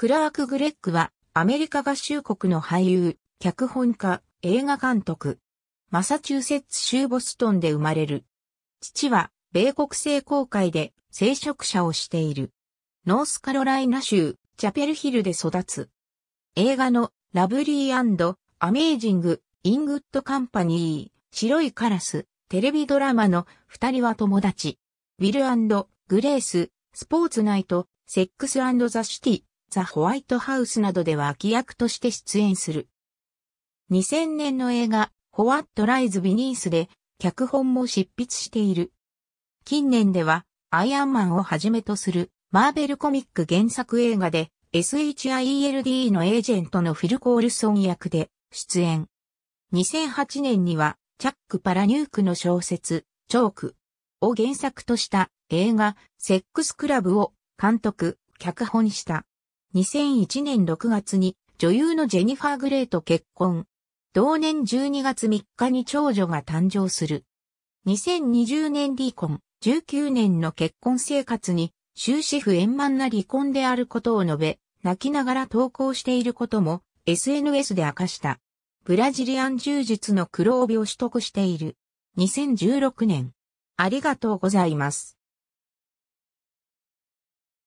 クラーク・グレッグは、アメリカ合衆国の俳優、脚本家、映画監督。マサチューセッツ州ボストンで生まれる。父は、米国聖公会で、聖職者をしている。ノースカロライナ州、チャペルヒルで育つ。映画の、ラブリーアメージング、イングッドカンパニー、白いカラス、テレビドラマの二人は友達。ウィルグレース、スポーツナイト、セックスザ・シティ、ザ・ホワイトハウスなどでは脇役として出演する。2000年の映画、ホワット・ライズ・ビニースで、脚本も執筆している。近年では、アイアンマンをはじめとする、マーベルコミック原作映画で、SHIELD のエージェントのフィル・コールソン役で出演。2008年には、チャック・パラニュークの小説、チョークを原作とした映画、セックス・クラブを監督、脚本した。2001年6月に女優のジェニファー・グレーと結婚。同年12月3日に長女が誕生する。2020年離婚、19年の結婚生活に終止符円満な離婚であることを述べ、泣きながら投稿していることも SNS で明かした。ブラジリアン柔術の黒帯を取得している。2016年。ありがとうございます。